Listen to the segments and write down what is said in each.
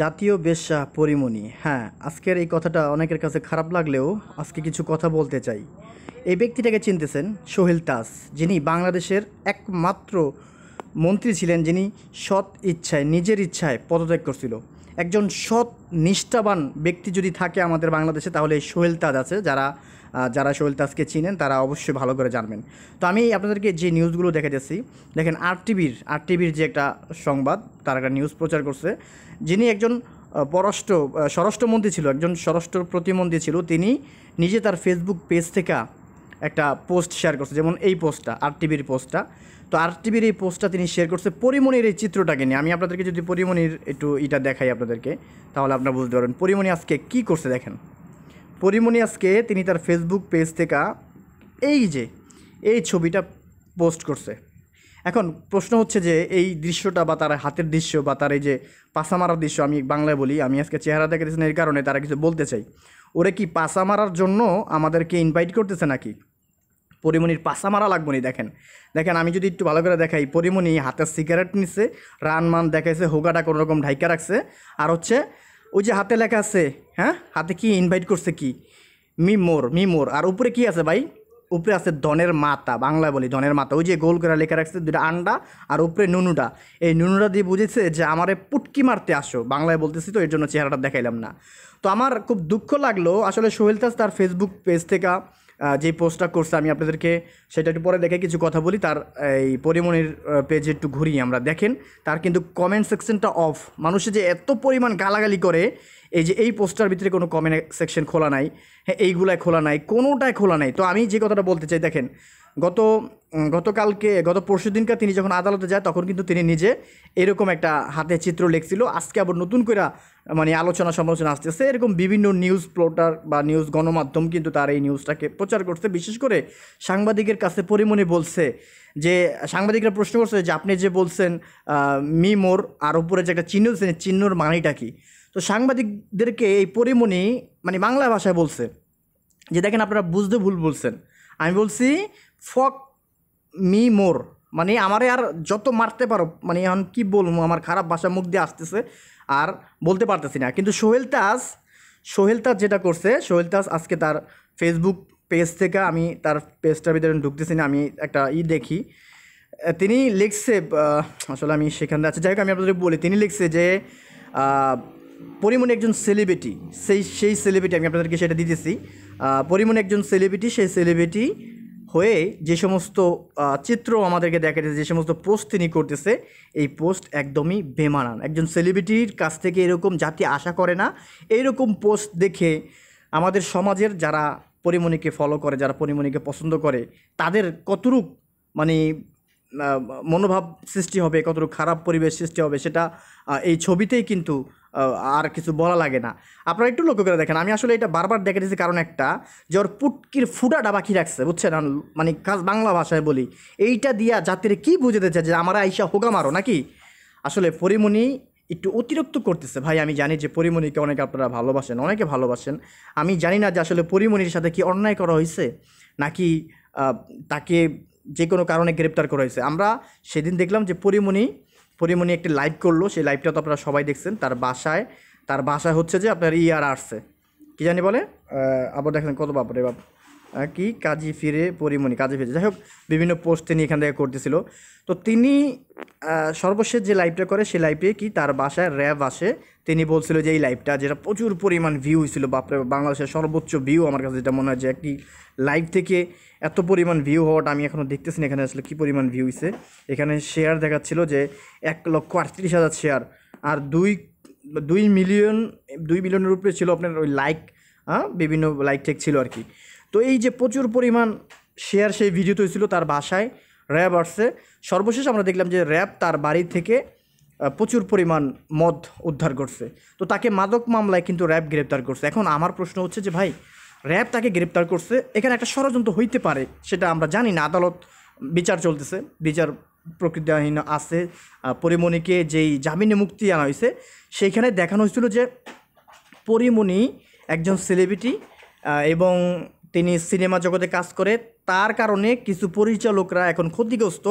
জাতীয় বেশ্যা পরিমণি হ্যাঁ আজকের এই কথাটা অনেকের কাছে খারাপ লাগলেও আজকে কিছু কথা বলতে চাই এই ব্যক্তিটাকে চিনতেছেন সোহেল তাস যিনি বাংলাদেশের একমাত্র মন্ত্রী ছিলেন যিনি সৎ ইচ্ছায় নিজের ইচ্ছায় পদত্যাগ করছিল একজন সৎ নিষ্ঠাবান ব্যক্তি যদি থাকে আমাদের বাংলাদেশে তাহলে এই সোহেল তাজ আছে যারা যারা সোহেল তাজকে চিনেন তারা অবশ্যই ভালো করে জানবেন তো আমি আপনাদেরকে যে নিউজগুলো দেখে দেখেন আর টিভির আর টিভির যে একটা সংবাদ তার একটা নিউজ প্রচার করছে যিনি একজন পররাষ্ট্র স্বরাষ্ট্রমন্ত্রী ছিল একজন স্বরাষ্ট্র প্রতিমন্ত্রী ছিল তিনি নিজে তার ফেসবুক পেজ থেকে একটা পোস্ট শেয়ার করছে যেমন এই পোস্টটা আর টিভির পোস্টটা তো আর টিভির এই পোস্টটা তিনি শেয়ার করছে পরিমণির এই চিত্রটাকে নিয়ে আমি আপনাদেরকে যদি পরিমণির একটু এটা দেখাই আপনাদেরকে তাহলে আপনারা বুঝতে পারবেন পরিমণি আজকে কি করছে দেখেন পরিমণি আজকে তিনি তার ফেসবুক পেজ থেকে এই যে এই ছবিটা পোস্ট করছে এখন প্রশ্ন হচ্ছে যে এই দৃশ্যটা বা তার হাতের দৃশ্য বা তার এই যে পাশা মারার দৃশ্য আমি বাংলায় বলি আমি আজকে চেহারা দেখাতেছি না এর কারণে তারা কিছু বলতে চাই ওরা কি পাশা মারার জন্য আমাদেরকে ইনভাইট করতেছে নাকি পরিমণির পাশা মারা লাগবো না দেখেন দেখেন আমি যদি একটু ভালো করে দেখাই পরিমণি হাতে সিগারেট নিছে রান মান দেখাইছে হোগাটা কোনো রকম ঢাইকা রাখছে আর হচ্ছে ওই যে হাতে লেখা আছে হ্যাঁ হাতে কি ইনভাইট করছে কি মি মোর মি মোর আর উপরে কি আছে ভাই উপরে আছে ধনের মাতা বাংলায় বলি ধনের মাতা ওই যে গোল করে লেখা রাখছে দুটা আন্ডা আর উপরে নুনুটা এই নুনুটা দিয়ে বুঝেছে যে আমারে পুটকি মারতে আসো বাংলায় বলতেছি তো এর জন্য চেহারাটা দেখাইলাম না তো আমার খুব দুঃখ লাগলো আসলে সোহেল তাস তার ফেসবুক পেজ থেকে যে পোস্টটা করছে আমি আপনাদেরকে সেটা একটু পরে দেখে কিছু কথা বলি তার এই পরিমণির পেজে একটু ঘুরিয়ে আমরা দেখেন তার কিন্তু কমেন্ট সেকশনটা অফ মানুষে যে এত পরিমাণ গালাগালি করে এই যে এই পোস্টার ভিতরে কোনো কমেন্ট সেকশন খোলা নাই হ্যাঁ এইগুলায় খোলা নাই কোনোটায় খোলা নাই তো আমি যে কথাটা বলতে চাই দেখেন গত গতকালকে গত পরশু দিনকার তিনি যখন আদালতে যায় তখন কিন্তু তিনি নিজে এরকম একটা হাতে চিত্র লেখছিল আজকে আবার নতুন করে মানে আলোচনা সমালোচনা আসতেছে এরকম বিভিন্ন নিউজ প্লোটার বা নিউজ গণমাধ্যম কিন্তু তার এই নিউজটাকে প্রচার করছে বিশেষ করে সাংবাদিকের কাছে পরিমণি বলছে যে সাংবাদিকরা প্রশ্ন করছে যে আপনি যে বলছেন মি মোর আর উপরে যে একটা চিহ্ন দিচ্ছেন চিহ্নর মানিটা কি তো সাংবাদিকদেরকে এই পরিমণি মানে বাংলা ভাষায় বলছে যে দেখেন আপনারা বুঝতে ভুল বলছেন আমি বলছি ফক মি মোর মানে আমারে আর যত মারতে পারো মানে এখন কি বলবো আমার খারাপ ভাষা মুখ দিয়ে আসতেছে আর বলতে পারতেছি না কিন্তু সোহেল তাস সোহেল তাস যেটা করছে সোহেল তাস আজকে তার ফেসবুক পেজ থেকে আমি তার পেজটার ভিতরে ঢুকতেছি না আমি একটা ই দেখি তিনি লিখছে আসলে আমি সেখানে আছে যাই হোক আমি আপনাদের বলি তিনি লিখছে যে পরিমণি একজন সেলিব্রিটি সেই সেই সেলিব্রিটি আমি আপনাদেরকে সেটা দিতেছি পরিমণি একজন সেলিব্রিটি সেই সেলিব্রিটি হয়ে যে সমস্ত চিত্র আমাদেরকে দেখাতেছে যে সমস্ত পোস্ট তিনি করতেছে এই পোস্ট একদমই বেমানান একজন সেলিব্রিটির কাছ থেকে এরকম জাতি আশা করে না এইরকম পোস্ট দেখে আমাদের সমাজের যারা পরিমণিকে ফলো করে যারা পরিমণিকে পছন্দ করে তাদের কতরূপ মানে মনোভাব সৃষ্টি হবে কতটুকু খারাপ পরিবেশ সৃষ্টি হবে সেটা এই ছবিতেই কিন্তু আর কিছু বলা লাগে না আপনারা একটু লক্ষ্য করে দেখেন আমি আসলে এটা বারবার দেখে দিয়েছি কারণ একটা যে ওর পুটকির ফুটাটা বাকি রাখছে বুঝছেন মানে কাজ বাংলা ভাষায় বলি এইটা দিয়া জাতির কি বুঝতে দিচ্ছে যে আমার আইসা হোগা মারো নাকি আসলে পরিমণি একটু অতিরিক্ত করতেছে ভাই আমি জানি যে পরিমণিকে অনেকে আপনারা ভালোবাসেন অনেকে ভালোবাসেন আমি জানি না যে আসলে পরিমণির সাথে কি অন্যায় করা হয়েছে নাকি তাকে যে কোনো কারণে গ্রেপ্তার করা হয়েছে আমরা সেদিন দেখলাম যে পরিমণি পরিমণি একটি লাইভ করলো সেই লাইভটা তো আপনারা সবাই দেখছেন তার বাসায় তার বাসায় হচ্ছে যে আপনার ইয়ার আসছে কী জানি বলে আবার দেখেন কত বাপরে বাপ কি কাজে ফিরে পরিমণি কাজে ফিরে যাই হোক বিভিন্ন পোস্ট তিনি এখান থেকে করতেছিল তো তিনি সর্বশেষ যে লাইভটা করে সেই লাইভে কি তার বাসায় র্যাব আসে তিনি বলছিল যে এই লাইভটা যেটা প্রচুর পরিমাণ ভিউ হয়েছিল বাপরে বাংলাদেশের সর্বোচ্চ ভিউ আমার কাছে যেটা মনে হয় যে একটি লাইভ থেকে এত পরিমাণ ভিউ হওয়াটা আমি এখনও দেখতেছি না এখানে আসলে কী পরিমাণ ভিউ হয়েছে এখানে শেয়ার দেখাচ্ছিল যে এক লক্ষ আটত্রিশ হাজার শেয়ার আর দুই দুই মিলিয়ন দুই মিলিয়নের উপরে ছিল আপনার ওই লাইক হ্যাঁ বিভিন্ন লাইক টেক ছিল আর কি তো এই যে প্রচুর পরিমাণ শেয়ার সেই ভিডিওতে হয়েছিল তার বাসায় র্যাব আসছে সর্বশেষ আমরা দেখলাম যে র্যাব তার বাড়ি থেকে প্রচুর পরিমাণ মদ উদ্ধার করছে তো তাকে মাদক মামলায় কিন্তু র্যাব গ্রেপ্তার করছে এখন আমার প্রশ্ন হচ্ছে যে ভাই র্যাব তাকে গ্রেপ্তার করছে এখানে একটা ষড়যন্ত্র হইতে পারে সেটা আমরা জানি না আদালত বিচার চলতেছে বিচার প্রকৃতিহীন আছে পরিমণিকে যেই জামিনে মুক্তি আনা হয়েছে সেইখানে দেখানো হয়েছিল যে পরিমণি একজন সেলিব্রিটি এবং তিনি সিনেমা জগতে কাজ করে তার কারণে কিছু পরিচালকরা এখন ক্ষতিগ্রস্ত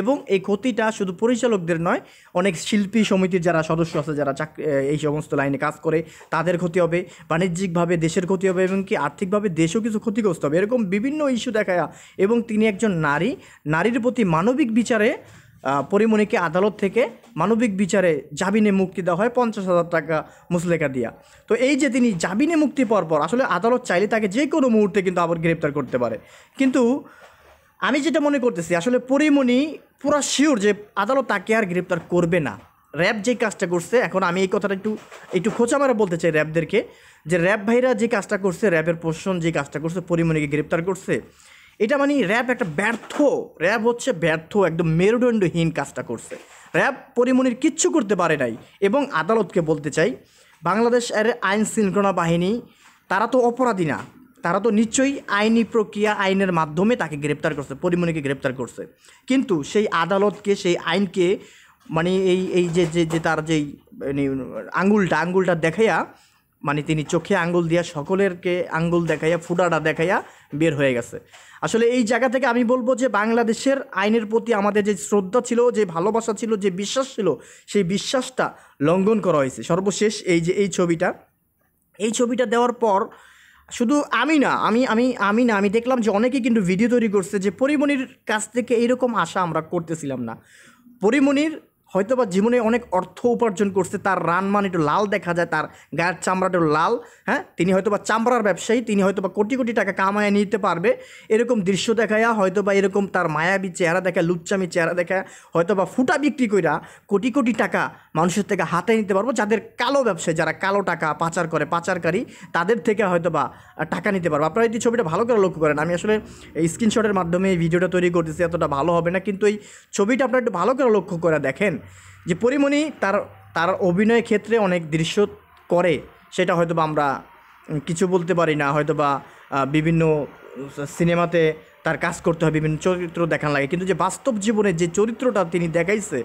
এবং এই ক্ষতিটা শুধু পরিচালকদের নয় অনেক শিল্পী সমিতির যারা সদস্য আছে যারা চাক এই সমস্ত লাইনে কাজ করে তাদের ক্ষতি হবে বাণিজ্যিকভাবে দেশের ক্ষতি হবে এবং কি আর্থিকভাবে দেশও কিছু ক্ষতিগ্রস্ত হবে এরকম বিভিন্ন ইস্যু দেখা এবং তিনি একজন নারী নারীর প্রতি মানবিক বিচারে পরিমণিকে আদালত থেকে মানবিক বিচারে জামিনে মুক্তি দেওয়া হয় পঞ্চাশ হাজার টাকা মুসলেকা দিয়া তো এই যে তিনি জামিনে মুক্তি পাওয়ার পর আসলে আদালত চাইলে তাকে যে কোনো মুহূর্তে কিন্তু আবার গ্রেপ্তার করতে পারে কিন্তু আমি যেটা মনে করতেছি আসলে পরিমণি পুরা শিওর যে আদালত তাকে আর গ্রেপ্তার করবে না র্যাব যে কাজটা করছে এখন আমি এই কথাটা একটু একটু খোঁচা মারা বলতে চাই র্যাবদেরকে যে র্যাব ভাইরা যে কাজটা করছে র্যাবের প্রশাসন যে কাজটা করছে পরিমণিকে গ্রেপ্তার করছে এটা মানে র্যাব একটা ব্যর্থ র্যাব হচ্ছে ব্যর্থ একদম মেরুদণ্ডহীন কাজটা করছে র্যাব পরিমণির কিচ্ছু করতে পারে নাই এবং আদালতকে বলতে চাই বাংলাদেশ এর আইন শৃঙ্খলা বাহিনী তারা তো অপরাধী না তারা তো নিশ্চয়ই আইনি প্রক্রিয়া আইনের মাধ্যমে তাকে গ্রেপ্তার করছে পরিমণিকে গ্রেপ্তার করছে কিন্তু সেই আদালতকে সেই আইনকে মানে এই এই যে যে তার যেই মানে আঙ্গুলটা আঙ্গুলটা দেখাইয়া মানে তিনি চোখে আঙ্গুল দিয়া সকলেরকে আঙ্গুল দেখাইয়া ফুটাটা দেখাইয়া বের হয়ে গেছে আসলে এই জায়গা থেকে আমি বলবো যে বাংলাদেশের আইনের প্রতি আমাদের যে শ্রদ্ধা ছিল যে ভালোবাসা ছিল যে বিশ্বাস ছিল সেই বিশ্বাসটা লঙ্ঘন করা হয়েছে সর্বশেষ এই যে এই ছবিটা এই ছবিটা দেওয়ার পর শুধু আমি না আমি আমি আমি না আমি দেখলাম যে অনেকেই কিন্তু ভিডিও তৈরি করছে যে পরিমণির কাছ থেকে এইরকম আশা আমরা করতেছিলাম না পরিমণির হয়তো বা জীবনে অনেক অর্থ উপার্জন করছে তার রান মান একটু লাল দেখা যায় তার গায়ের চামড়াটা লাল হ্যাঁ তিনি হয়তো বা চামড়ার ব্যবসায়ী তিনি হয়তো বা কোটি কোটি টাকা কামায় নিতে পারবে এরকম দৃশ্য দেখায়া হয়তো বা এরকম তার মায়াবী চেহারা দেখা লুচ্চামি চেহারা দেখা হয়তো বা ফুটা বিক্রি কইরা কোটি কোটি টাকা মানুষের থেকে হাতে নিতে পারবো যাদের কালো ব্যবসায়ী যারা কালো টাকা পাচার করে পাচারকারী তাদের থেকে হয়তো বা টাকা নিতে পারবো আপনারা এই ছবিটা ভালো করে লক্ষ্য করেন আমি আসলে স্ক্রিনশটের মাধ্যমে এই ভিডিওটা তৈরি করতেছি এতটা ভালো হবে না কিন্তু এই ছবিটা আপনারা একটু ভালো করে লক্ষ্য করে দেখেন যে পরিমণি তার তার অভিনয় ক্ষেত্রে অনেক দৃশ্য করে সেটা হয়তো বা আমরা কিছু বলতে পারি না হয়তো বা বিভিন্ন সিনেমাতে তার কাজ করতে হয় বিভিন্ন চরিত্র দেখান লাগে কিন্তু যে বাস্তব জীবনে যে চরিত্রটা তিনি দেখাইছে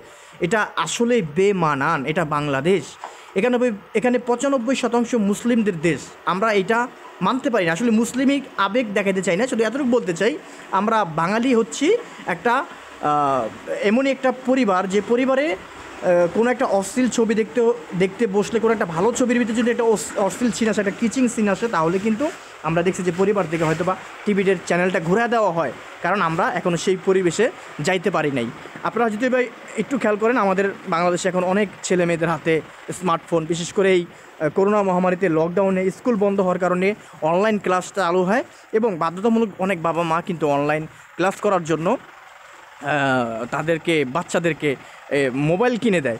এটা আসলে বেমানান এটা বাংলাদেশ এখানে এখানে পঁচানব্বই শতাংশ মুসলিমদের দেশ আমরা এটা মানতে পারি না আসলে মুসলিমিক আবেগ দেখাতে চাই না শুধু এতটুকু বলতে চাই আমরা বাঙালি হচ্ছি একটা এমনই একটা পরিবার যে পরিবারে কোনো একটা অশ্লীল ছবি দেখতে দেখতে বসলে কোনো একটা ভালো ছবির ভিতরে যদি একটা অশ্লীল সিন আসে একটা কিচিং সিন আসে তাহলে কিন্তু আমরা দেখছি যে পরিবার থেকে হয়তো বা টিভির চ্যানেলটা ঘুরে দেওয়া হয় কারণ আমরা এখন সেই পরিবেশে যাইতে পারি নাই আপনারা যদি ভাই একটু খেয়াল করেন আমাদের বাংলাদেশে এখন অনেক ছেলে মেয়েদের হাতে স্মার্টফোন বিশেষ করে এই করোনা মহামারীতে লকডাউনে স্কুল বন্ধ হওয়ার কারণে অনলাইন ক্লাসটা চালু হয় এবং বাধ্যতামূলক অনেক বাবা মা কিন্তু অনলাইন ক্লাস করার জন্য তাদেরকে বাচ্চাদেরকে মোবাইল কিনে দেয়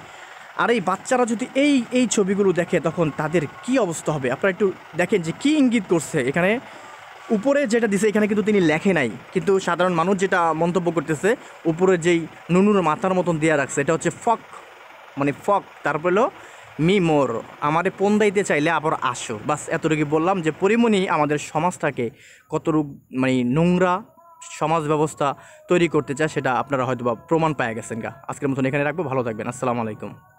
আর এই বাচ্চারা যদি এই এই ছবিগুলো দেখে তখন তাদের কি অবস্থা হবে আপনারা একটু দেখেন যে কী ইঙ্গিত করছে এখানে উপরে যেটা দিছে এখানে কিন্তু তিনি লেখে নাই কিন্তু সাধারণ মানুষ যেটা মন্তব্য করতেছে উপরে যেই নুনুর মাথার মতন দেওয়া রাখছে এটা হচ্ছে ফক মানে ফক তারপর হলো মি মোর আমারে পণ দাইতে চাইলে আবার আসো বাস এতটুকু বললাম যে পরিমণি আমাদের সমাজটাকে কত মানে নোংরা সমাজ ব্যবস্থা তৈরি করতে চায় সেটা আপনারা হয়তো বা প্রমাণ পায় গেছেন গা আজকের মতন এখানে রাখবো ভালো থাকবেন আসসালামু আলাইকুম